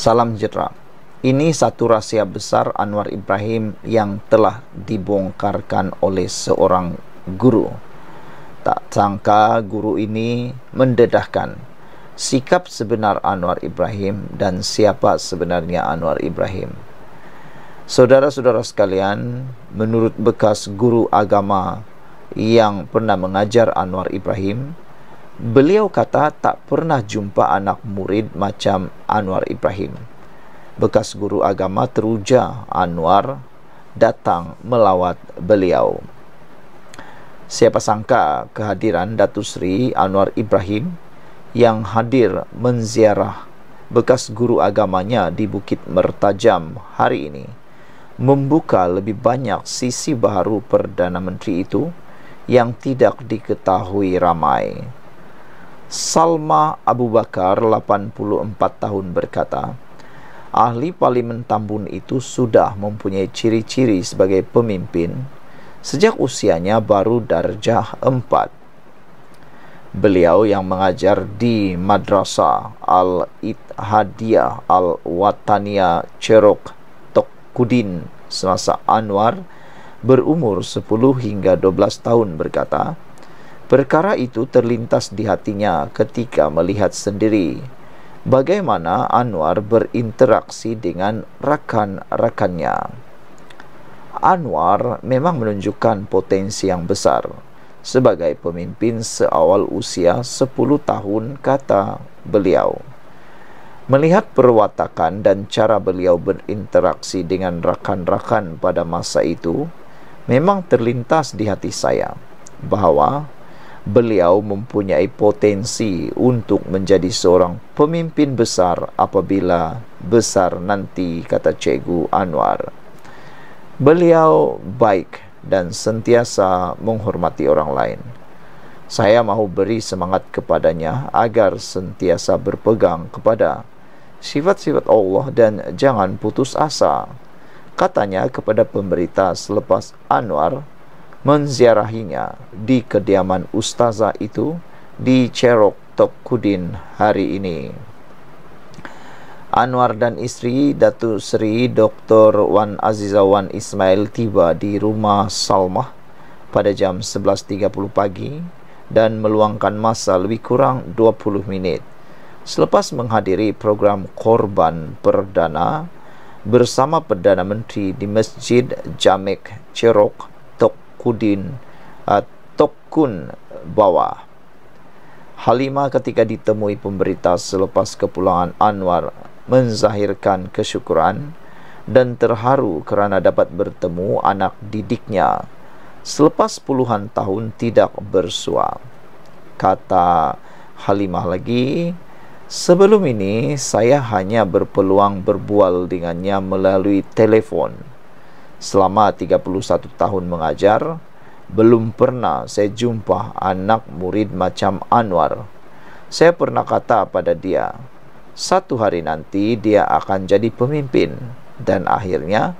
Salam sejahtera. Ini satu rahsia besar Anwar Ibrahim yang telah dibongkarkan oleh seorang guru. Tak sangka guru ini mendedahkan sikap sebenar Anwar Ibrahim dan siapa sebenarnya Anwar Ibrahim. Saudara-saudara sekalian, menurut bekas guru agama yang pernah mengajar Anwar Ibrahim, Beliau kata tak pernah jumpa anak murid macam Anwar Ibrahim. Bekas guru agama teruja Anwar datang melawat beliau. Siapa sangka kehadiran Datu Sri Anwar Ibrahim yang hadir menziarah bekas guru agamanya di Bukit Mertajam hari ini membuka lebih banyak sisi baru Perdana Menteri itu yang tidak diketahui ramai. Salma Abu Bakar 84 tahun berkata Ahli Parlimen Tambun itu sudah mempunyai ciri-ciri sebagai pemimpin sejak usianya baru darjah 4. Beliau yang mengajar di Madrasah Al-Ithadiyah Al-Watania Cerok Tokkudin semasa Anwar berumur 10 hingga 12 tahun berkata, Perkara itu terlintas di hatinya ketika melihat sendiri bagaimana Anwar berinteraksi dengan rakan-rakannya. Anwar memang menunjukkan potensi yang besar sebagai pemimpin seawal usia 10 tahun kata beliau. Melihat perwatakan dan cara beliau berinteraksi dengan rakan-rakan pada masa itu, memang terlintas di hati saya bahawa beliau mempunyai potensi untuk menjadi seorang pemimpin besar apabila besar nanti kata Cikgu Anwar beliau baik dan sentiasa menghormati orang lain saya mahu beri semangat kepadanya agar sentiasa berpegang kepada sifat-sifat Allah dan jangan putus asa katanya kepada pemberita selepas Anwar menziarahinya di kediaman ustazah itu di Cerok Tok Kudin hari ini. Anwar dan isteri Datu Seri Dr. Wan Azizah Wan Ismail tiba di rumah Salmah pada jam 11.30 pagi dan meluangkan masa lebih kurang 20 minit selepas menghadiri program korban perdana bersama Perdana Menteri di Masjid Jamek Cerok Kudin uh, Tokun Bawa. Halimah ketika ditemui pemberita selepas kepulangan Anwar menzahirkan kesyukuran dan terharu kerana dapat bertemu anak didiknya selepas puluhan tahun tidak bersua. Kata Halimah lagi, Sebelum ini saya hanya berpeluang berbual dengannya melalui telefon selama 31 tahun mengajar belum pernah saya jumpa anak murid macam Anwar. Saya pernah kata pada dia, satu hari nanti dia akan jadi pemimpin dan akhirnya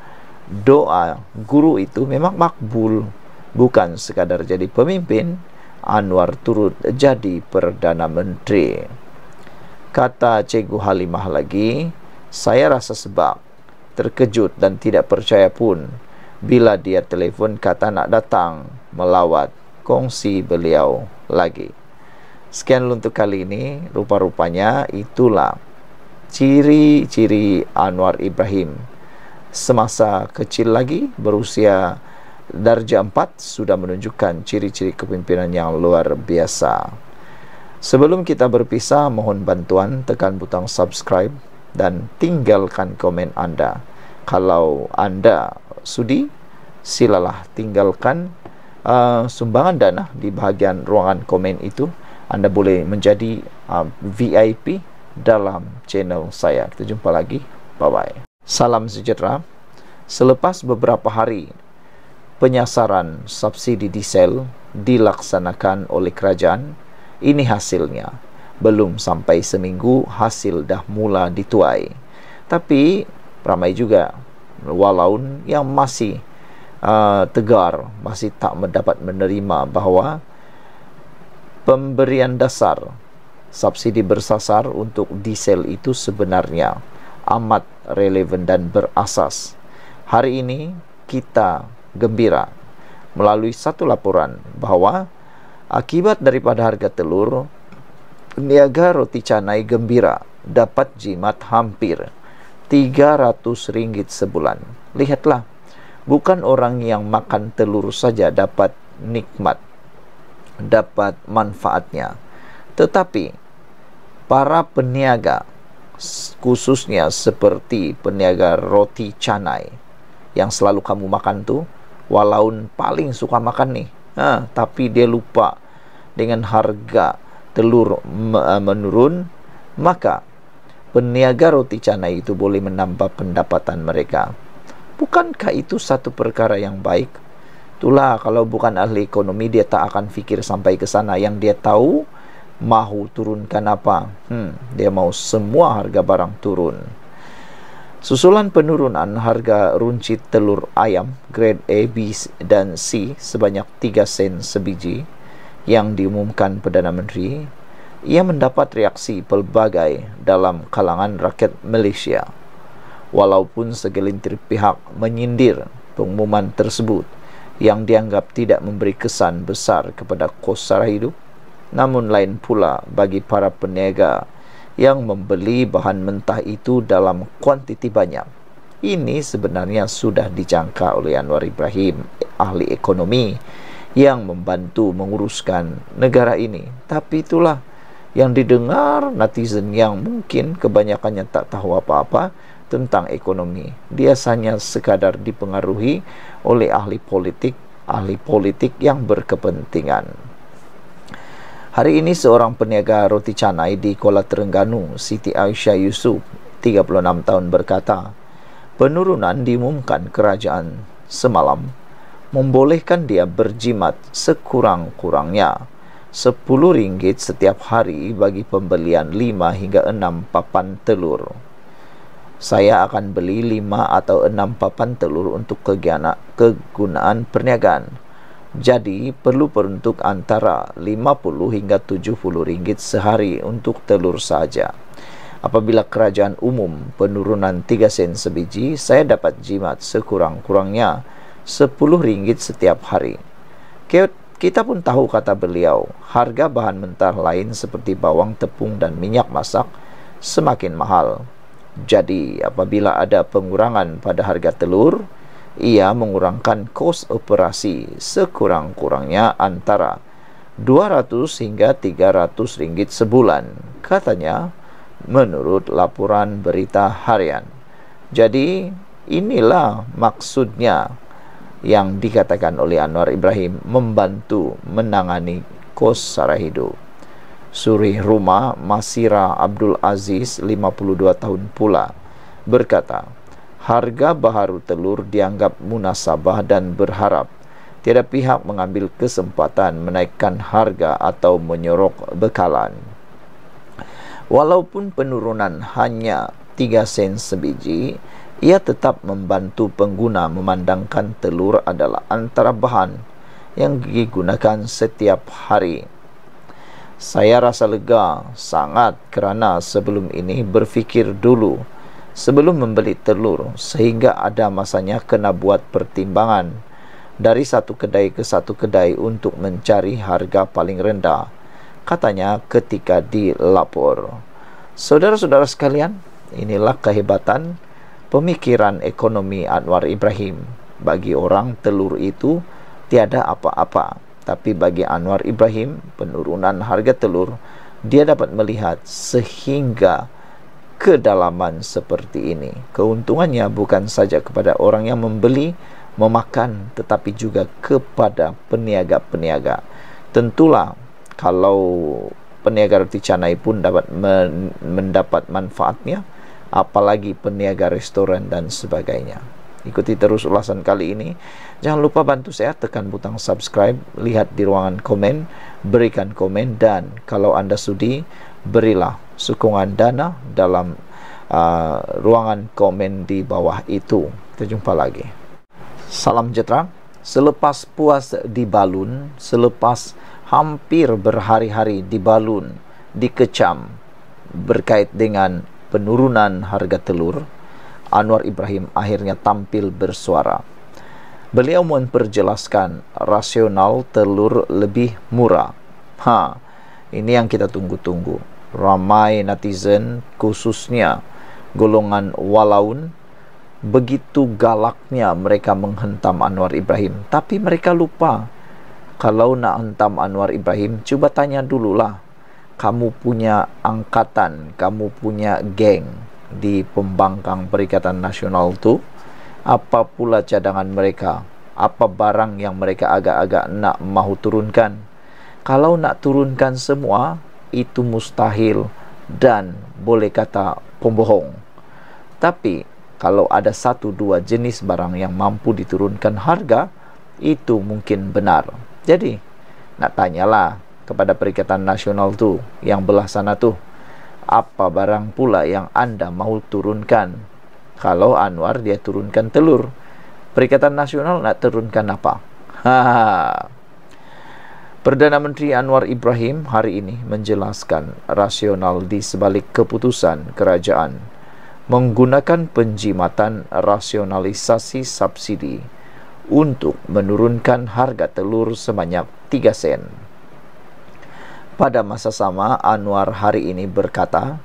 doa guru itu memang makbul bukan sekadar jadi pemimpin Anwar turut jadi Perdana Menteri kata Cikgu Halimah lagi saya rasa sebab terkejut dan tidak percaya pun bila dia telefon kata nak datang melawat kongsi beliau lagi. Sekian untuk kali ini, rupa-rupanya itulah ciri-ciri Anwar Ibrahim. Semasa kecil lagi berusia darjah empat sudah menunjukkan ciri-ciri kepimpinan yang luar biasa. Sebelum kita berpisah, mohon bantuan tekan butang subscribe dan tinggalkan komen Anda kalau anda sudi silalah tinggalkan uh, sumbangan dana di bahagian ruangan komen itu anda boleh menjadi uh, VIP dalam channel saya kita jumpa lagi bye bye salam sejahtera selepas beberapa hari penyasaran subsidi diesel dilaksanakan oleh kerajaan ini hasilnya belum sampai seminggu hasil dah mula dituai tapi ramai juga walau yang masih uh, tegar masih tak mendapat menerima bahawa pemberian dasar subsidi bersasar untuk diesel itu sebenarnya amat relevan dan berasas. Hari ini kita gembira melalui satu laporan bahawa akibat daripada harga telur niaga roti canai gembira dapat jimat hampir 300 ringgit sebulan. Lihatlah, bukan orang yang makan telur saja dapat nikmat, dapat manfaatnya. Tetapi, para peniaga, khususnya seperti peniaga roti canai, yang selalu kamu makan tu, walaupun paling suka makan nih, ha, tapi dia lupa dengan harga telur menurun, maka peniaga roti canai itu boleh menambah pendapatan mereka. Bukankah itu satu perkara yang baik? Itulah kalau bukan ahli ekonomi dia tak akan fikir sampai ke sana yang dia tahu mahu turunkan apa. Hmm, dia mahu semua harga barang turun. Susulan penurunan harga runcit telur ayam grade A, B dan C sebanyak 3 sen sebiji yang diumumkan Perdana Menteri ia mendapat reaksi pelbagai dalam kalangan rakyat Malaysia. Walaupun segelintir pihak menyindir pengumuman tersebut yang dianggap tidak memberi kesan besar kepada kos sara hidup, namun lain pula bagi para peniaga yang membeli bahan mentah itu dalam kuantiti banyak. Ini sebenarnya sudah dijangka oleh Anwar Ibrahim, ahli ekonomi yang membantu menguruskan negara ini. Tapi itulah yang didengar netizen yang mungkin kebanyakannya tak tahu apa-apa tentang ekonomi. Dia hanya sekadar dipengaruhi oleh ahli politik, ahli politik yang berkepentingan. Hari ini seorang peniaga roti canai di Kuala Terengganu, Siti Aisyah Yusuf, 36 tahun berkata, penurunan diumumkan kerajaan semalam membolehkan dia berjimat sekurang-kurangnya. RM10 setiap hari bagi pembelian 5 hingga 6 papan telur. Saya akan beli 5 atau 6 papan telur untuk kegunaan perniagaan. Jadi perlu peruntuk antara 50 hingga 70 ringgit sehari untuk telur saja. Apabila kerajaan umum penurunan 3 sen sebiji, saya dapat jimat sekurang-kurangnya 10 ringgit setiap hari. Kewet kita pun tahu kata beliau, harga bahan mentah lain seperti bawang, tepung dan minyak masak semakin mahal. Jadi, apabila ada pengurangan pada harga telur, ia mengurangkan kos operasi sekurang-kurangnya antara 200 hingga 300 ringgit sebulan, katanya menurut laporan berita harian. Jadi, inilah maksudnya yang dikatakan oleh Anwar Ibrahim membantu menangani kos Sarahidu. Suri rumah Masira Abdul Aziz 52 tahun pula berkata, harga baharu telur dianggap munasabah dan berharap tiada pihak mengambil kesempatan menaikkan harga atau menyorok bekalan. Walaupun penurunan hanya 3 sen sebiji, ia tetap membantu pengguna memandangkan telur adalah antara bahan yang digunakan setiap hari. Saya rasa lega sangat kerana sebelum ini berfikir dulu sebelum membeli telur sehingga ada masanya kena buat pertimbangan dari satu kedai ke satu kedai untuk mencari harga paling rendah katanya ketika dilapor. Saudara-saudara sekalian, inilah kehebatan pemikiran ekonomi Anwar Ibrahim. Bagi orang telur itu tiada apa-apa, tapi bagi Anwar Ibrahim penurunan harga telur dia dapat melihat sehingga kedalaman seperti ini. Keuntungannya bukan saja kepada orang yang membeli, memakan tetapi juga kepada peniaga-peniaga. Tentulah kalau peniaga roti canai pun dapat men- mendapat manfaatnya apalagi peniaga restoran dan sebagainya. Ikuti terus ulasan kali ini. Jangan lupa bantu saya tekan butang subscribe, lihat di ruangan komen, berikan komen dan kalau anda sudi, berilah sokongan dana dalam uh, ruangan komen di bawah itu. Kita jumpa lagi. Salam sejahtera. Selepas puas di balun, selepas hampir berhari-hari di balun, dikecam berkait dengan penurunan harga telur, Anwar Ibrahim akhirnya tampil bersuara. Beliau memperjelaskan rasional telur lebih murah. Ha, ini yang kita tunggu-tunggu. Ramai netizen khususnya golongan walaun begitu galaknya mereka menghentam Anwar Ibrahim. Tapi mereka lupa kalau nak hentam Anwar Ibrahim, cuba tanya dululah kamu punya angkatan, kamu punya geng di pembangkang Perikatan Nasional tu, apa pula cadangan mereka? Apa barang yang mereka agak-agak nak mahu turunkan? Kalau nak turunkan semua, itu mustahil dan boleh kata pembohong. Tapi kalau ada satu dua jenis barang yang mampu diturunkan harga, itu mungkin benar. Jadi, nak tanyalah kepada Perikatan Nasional tu yang belah sana tu. Apa barang pula yang anda mau turunkan? Kalau Anwar dia turunkan telur, Perikatan Nasional nak turunkan apa? Ha, ha, ha. Perdana Menteri Anwar Ibrahim hari ini menjelaskan rasional di sebalik keputusan kerajaan menggunakan penjimatan rasionalisasi subsidi untuk menurunkan harga telur sebanyak 3 sen pada masa sama Anwar hari ini berkata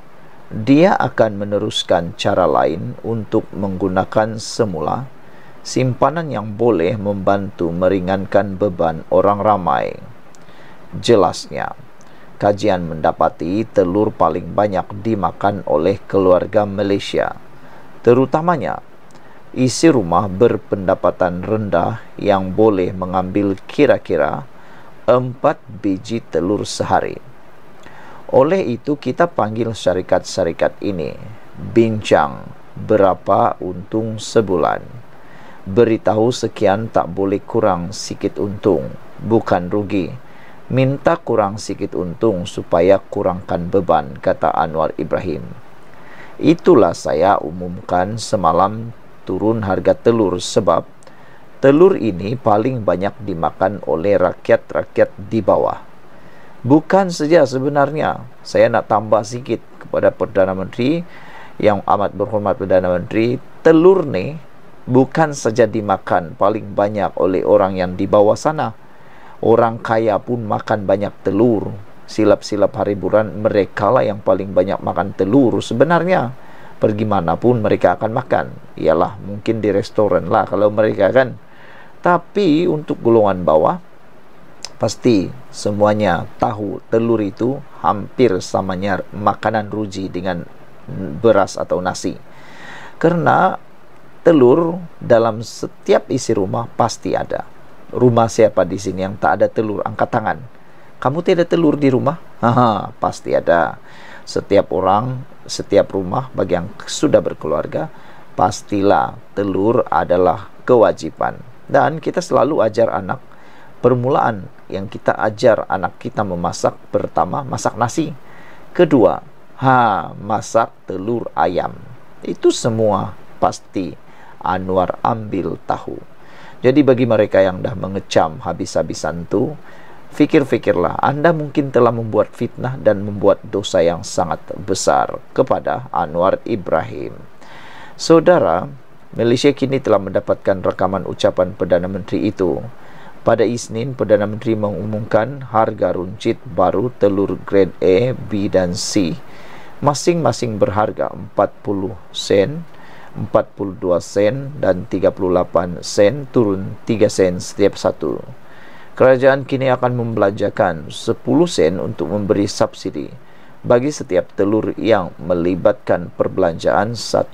dia akan meneruskan cara lain untuk menggunakan semula simpanan yang boleh membantu meringankan beban orang ramai jelasnya kajian mendapati telur paling banyak dimakan oleh keluarga Malaysia terutamanya isi rumah berpendapatan rendah yang boleh mengambil kira-kira empat biji telur sehari. Oleh itu kita panggil syarikat-syarikat ini bincang berapa untung sebulan. Beritahu sekian tak boleh kurang sikit untung, bukan rugi. Minta kurang sikit untung supaya kurangkan beban, kata Anwar Ibrahim. Itulah saya umumkan semalam turun harga telur sebab telur ini paling banyak dimakan oleh rakyat-rakyat di bawah. Bukan saja sebenarnya, saya nak tambah sikit kepada Perdana Menteri yang amat berhormat Perdana Menteri, telur ni bukan saja dimakan paling banyak oleh orang yang di bawah sana. Orang kaya pun makan banyak telur. Silap-silap hari bulan mereka lah yang paling banyak makan telur sebenarnya. Pergi mana pun mereka akan makan. Iyalah mungkin di restoran lah kalau mereka kan. Tapi untuk golongan bawah pasti semuanya tahu telur itu hampir samanya makanan ruji dengan beras atau nasi. Karena telur dalam setiap isi rumah pasti ada. Rumah siapa di sini yang tak ada telur? Angkat tangan. Kamu tidak telur di rumah? Haha, pasti ada. Setiap orang, setiap rumah bagi yang sudah berkeluarga, pastilah telur adalah kewajiban Dan kita selalu ajar anak permulaan yang kita ajar anak kita memasak pertama masak nasi. Kedua, ha, masak telur ayam. Itu semua pasti Anwar ambil tahu. Jadi bagi mereka yang dah mengecam habis-habisan itu, fikir-fikirlah Anda mungkin telah membuat fitnah dan membuat dosa yang sangat besar kepada Anwar Ibrahim. Saudara, Malaysia kini telah mendapatkan rekaman ucapan Perdana Menteri itu. Pada Isnin, Perdana Menteri mengumumkan harga runcit baru telur grade A, B dan C masing-masing berharga 40 sen, 42 sen dan 38 sen turun 3 sen setiap satu. Kerajaan kini akan membelanjakan 10 sen untuk memberi subsidi bagi setiap telur yang melibatkan perbelanjaan 100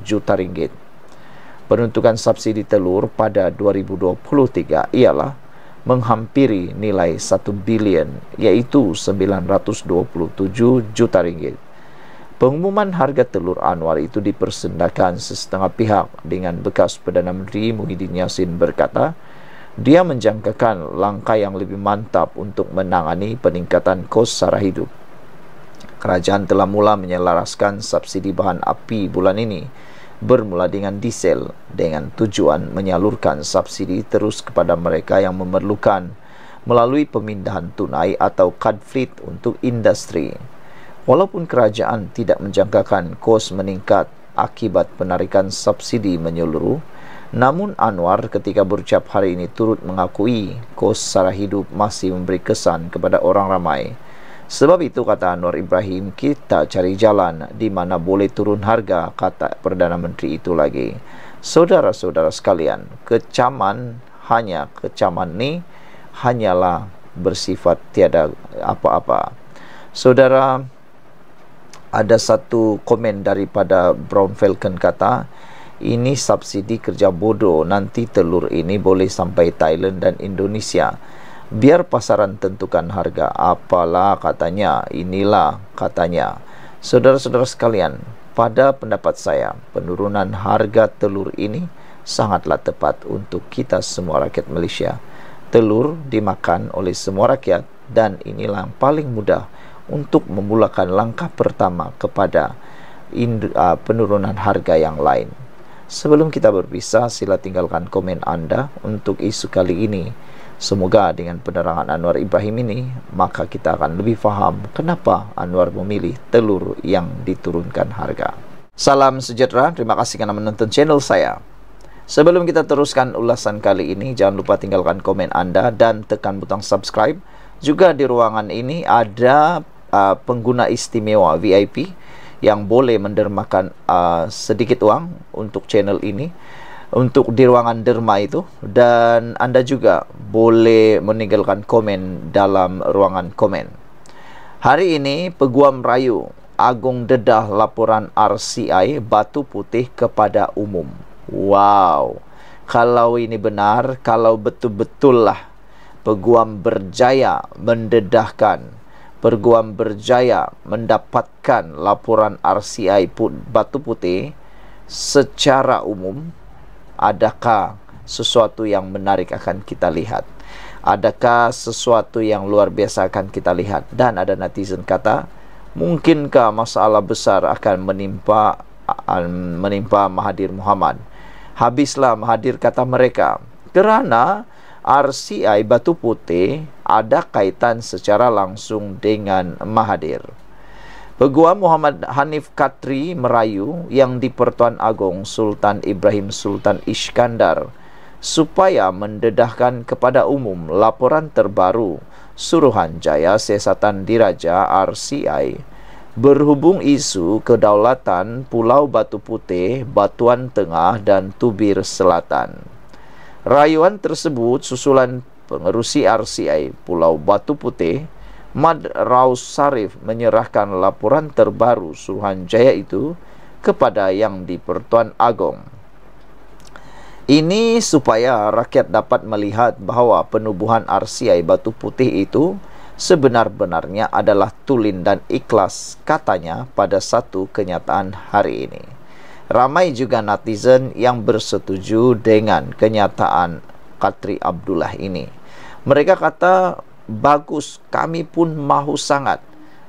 juta ringgit. Penuntukan subsidi telur pada 2023 ialah menghampiri nilai 1 bilion iaitu 927 juta ringgit. Pengumuman harga telur Anwar itu dipersendakan sesetengah pihak dengan bekas Perdana Menteri Muhyiddin Yassin berkata dia menjangkakan langkah yang lebih mantap untuk menangani peningkatan kos sara hidup. Kerajaan telah mula menyelaraskan subsidi bahan api bulan ini bermula dengan diesel dengan tujuan menyalurkan subsidi terus kepada mereka yang memerlukan melalui pemindahan tunai atau card fleet untuk industri. Walaupun kerajaan tidak menjangkakan kos meningkat akibat penarikan subsidi menyeluruh, namun Anwar ketika berucap hari ini turut mengakui kos sara hidup masih memberi kesan kepada orang ramai. Sebab itu kata Anwar Ibrahim, kita cari jalan di mana boleh turun harga, kata Perdana Menteri itu lagi. Saudara-saudara sekalian, kecaman hanya kecaman ni hanyalah bersifat tiada apa-apa. Saudara, ada satu komen daripada Brown Falcon kata, ini subsidi kerja bodoh, nanti telur ini boleh sampai Thailand dan Indonesia. biar pasaran tentukan harga apalah katanya inilah katanya saudara-saudara sekalian pada pendapat saya penurunan harga telur ini sangatlah tepat untuk kita semua rakyat Malaysia telur dimakan oleh semua rakyat dan inilah yang paling mudah untuk memulakan langkah pertama kepada penurunan harga yang lain sebelum kita berpisah sila tinggalkan komen Anda untuk isu kali ini Semoga dengan penerangan Anwar Ibrahim ini maka kita akan lebih faham kenapa Anwar memilih telur yang diturunkan harga. Salam sejahtera, terima kasih kerana menonton channel saya. Sebelum kita teruskan ulasan kali ini, jangan lupa tinggalkan komen anda dan tekan butang subscribe. Juga di ruangan ini ada uh, pengguna istimewa VIP yang boleh mendermakan uh, sedikit uang untuk channel ini untuk di ruangan derma itu dan anda juga boleh meninggalkan komen dalam ruangan komen. Hari ini peguam rayu agung dedah laporan RCI batu putih kepada umum. Wow. Kalau ini benar, kalau betul betul lah peguam berjaya mendedahkan peguam berjaya mendapatkan laporan RCI batu putih secara umum adakah sesuatu yang menarik akan kita lihat adakah sesuatu yang luar biasa akan kita lihat dan ada netizen kata mungkinkah masalah besar akan menimpa menimpa Mahadir Muhammad habislah Mahadir kata mereka kerana RCI Batu Putih ada kaitan secara langsung dengan Mahadir. Peguam Muhammad Hanif Katri merayu yang di-Pertuan Agong Sultan Ibrahim Sultan Iskandar supaya mendedahkan kepada umum laporan terbaru Suruhan Jaya Siasatan Diraja RCI berhubung isu kedaulatan Pulau Batu Putih, Batuan Tengah dan Tubir Selatan. Rayuan tersebut susulan pengerusi RCI Pulau Batu Putih, Mad Madraw Sarif menyerahkan laporan terbaru suruhan jaya itu kepada yang dipertuan agong. Ini supaya rakyat dapat melihat bahawa penubuhan arsiai batu putih itu sebenar-benarnya adalah tulin dan ikhlas katanya pada satu kenyataan hari ini. Ramai juga netizen yang bersetuju dengan kenyataan Katri Abdullah ini. Mereka kata bagus kami pun mahu sangat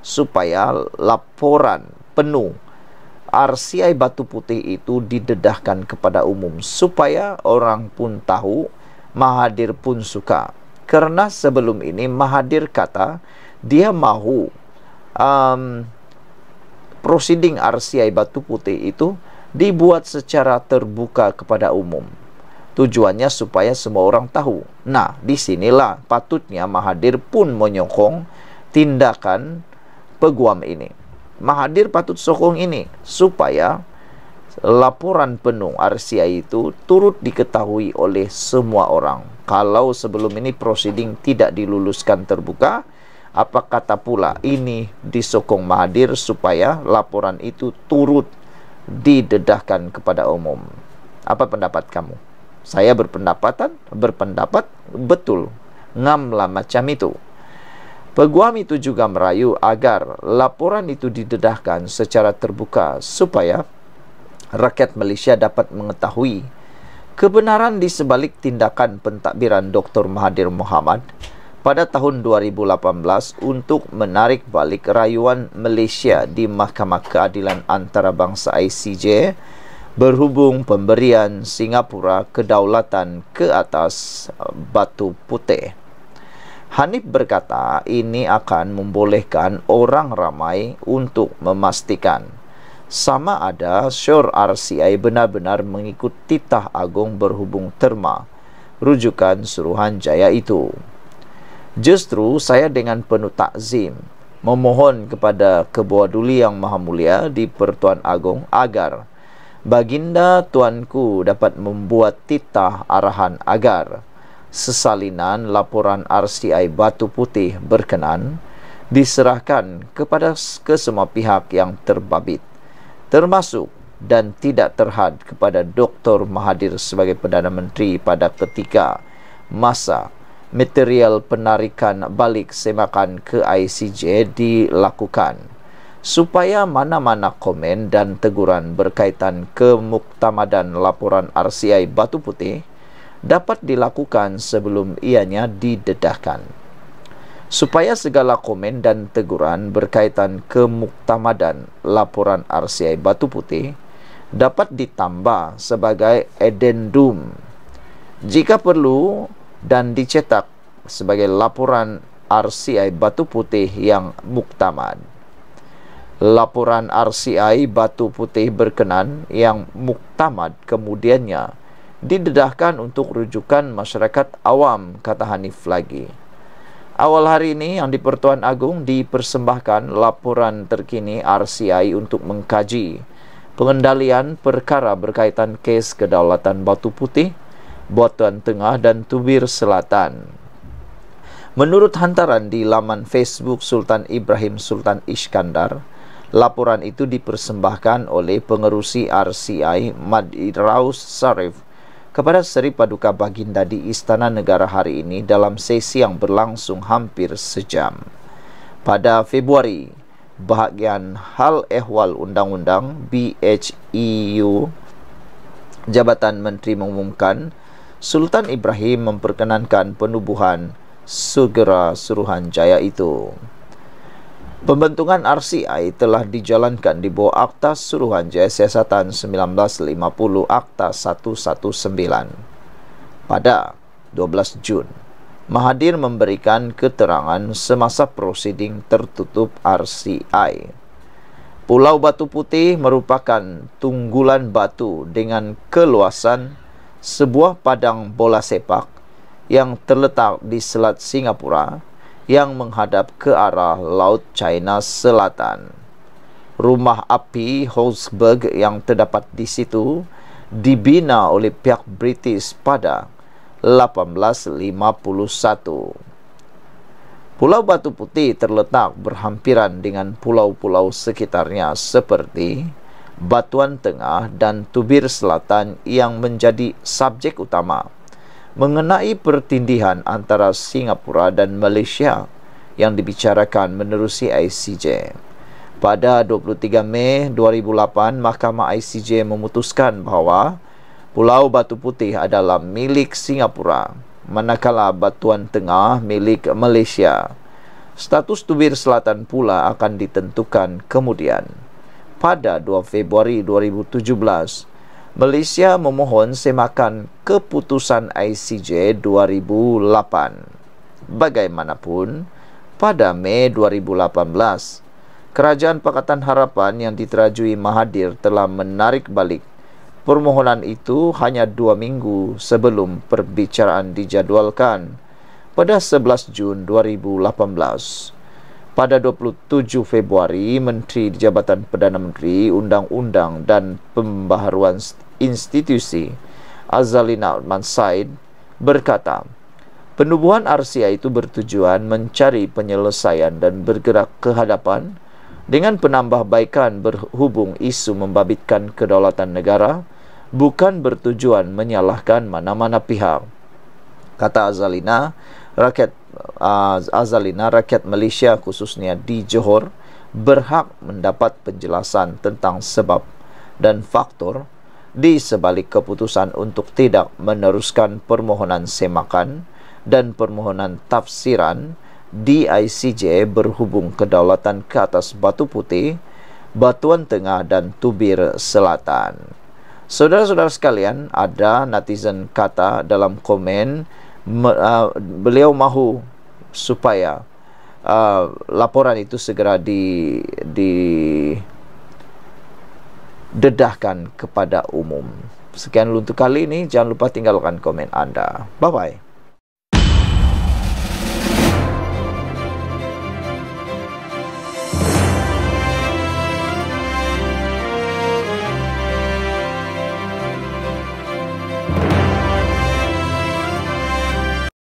supaya laporan penuh RCI Batu Putih itu didedahkan kepada umum supaya orang pun tahu Mahadir pun suka kerana sebelum ini Mahadir kata dia mahu um, proceeding RCI Batu Putih itu dibuat secara terbuka kepada umum Tujuannya supaya semua orang tahu. Nah, disinilah patutnya Mahadir pun menyokong tindakan peguam ini. Mahadir patut sokong ini supaya laporan penuh RCI itu turut diketahui oleh semua orang. Kalau sebelum ini proceeding tidak diluluskan terbuka, apa kata pula ini disokong Mahadir supaya laporan itu turut didedahkan kepada umum. Apa pendapat kamu? saya berpendapatan berpendapat betul ngam ngamlah macam itu peguam itu juga merayu agar laporan itu didedahkan secara terbuka supaya rakyat Malaysia dapat mengetahui kebenaran di sebalik tindakan pentadbiran Dr Mahathir Mohamad pada tahun 2018 untuk menarik balik rayuan Malaysia di Mahkamah Keadilan Antarabangsa ICJ berhubung pemberian Singapura kedaulatan ke atas uh, Batu Putih. Hanif berkata ini akan membolehkan orang ramai untuk memastikan sama ada Shore RCI benar-benar mengikut titah agung berhubung terma rujukan suruhan jaya itu. Justru saya dengan penuh takzim memohon kepada kebawah duli yang maha mulia di Pertuan Agong agar Baginda tuanku dapat membuat titah arahan agar sesalinan laporan RCI Batu Putih berkenan diserahkan kepada kesemua pihak yang terbabit termasuk dan tidak terhad kepada Dr. Mahathir sebagai Perdana Menteri pada ketika masa material penarikan balik semakan ke ICJ dilakukan supaya mana-mana komen dan teguran berkaitan kemuktamadan laporan RCI Batu Putih dapat dilakukan sebelum ianya didedahkan. Supaya segala komen dan teguran berkaitan kemuktamadan laporan RCI Batu Putih dapat ditambah sebagai edendum jika perlu dan dicetak sebagai laporan RCI Batu Putih yang muktamad laporan RCI Batu Putih berkenan yang muktamad kemudiannya didedahkan untuk rujukan masyarakat awam kata Hanif lagi. Awal hari ini yang di Pertuan Agung dipersembahkan laporan terkini RCI untuk mengkaji pengendalian perkara berkaitan kes kedaulatan Batu Putih, Buatan Tengah dan Tubir Selatan. Menurut hantaran di laman Facebook Sultan Ibrahim Sultan Iskandar, Laporan itu dipersembahkan oleh pengerusi RCI Madiraus Sarif kepada Seri Paduka Baginda di Istana Negara hari ini dalam sesi yang berlangsung hampir sejam. Pada Februari, bahagian Hal Ehwal Undang-Undang BHEU Jabatan Menteri mengumumkan Sultan Ibrahim memperkenankan penubuhan Sugera Suruhanjaya itu. Pembentukan RCI telah dijalankan di bawah Akta Suruhan JSS Atan 1950 Akta 119. Pada 12 Jun, Mahadir memberikan keterangan semasa prosiding tertutup RCI. Pulau Batu Putih merupakan tunggulan batu dengan keluasan sebuah padang bola sepak yang terletak di Selat Singapura yang menghadap ke arah Laut China Selatan. Rumah api Holzberg yang terdapat di situ dibina oleh pihak British pada 1851. Pulau Batu Putih terletak berhampiran dengan pulau-pulau sekitarnya seperti Batuan Tengah dan Tubir Selatan yang menjadi subjek utama mengenai pertindihan antara Singapura dan Malaysia yang dibicarakan menerusi ICJ. Pada 23 Mei 2008, Mahkamah ICJ memutuskan bahawa Pulau Batu Putih adalah milik Singapura, manakala Batuan Tengah milik Malaysia. Status Tubir Selatan pula akan ditentukan kemudian. Pada 2 Februari 2017, Malaysia memohon semakan keputusan ICJ 2008. Bagaimanapun, pada Mei 2018, Kerajaan Pakatan Harapan yang diterajui Mahathir telah menarik balik permohonan itu hanya dua minggu sebelum perbicaraan dijadualkan pada 11 Jun 2018 pada 27 Februari Menteri di Jabatan Perdana Menteri Undang-Undang dan Pembaharuan Institusi Azalina Osman Said berkata penubuhan Arsia itu bertujuan mencari penyelesaian dan bergerak ke hadapan dengan penambahbaikan berhubung isu membabitkan kedaulatan negara bukan bertujuan menyalahkan mana-mana pihak kata Azalina rakyat uh, Azalina, rakyat Malaysia khususnya di Johor berhak mendapat penjelasan tentang sebab dan faktor di sebalik keputusan untuk tidak meneruskan permohonan semakan dan permohonan tafsiran di ICJ berhubung kedaulatan ke atas Batu Putih, Batuan Tengah dan Tubir Selatan. Saudara-saudara sekalian, ada netizen kata dalam komen uh, beliau mahu supaya uh, laporan itu segera di di dedahkan kepada umum. Sekian untuk kali ini, jangan lupa tinggalkan komen anda. Bye bye.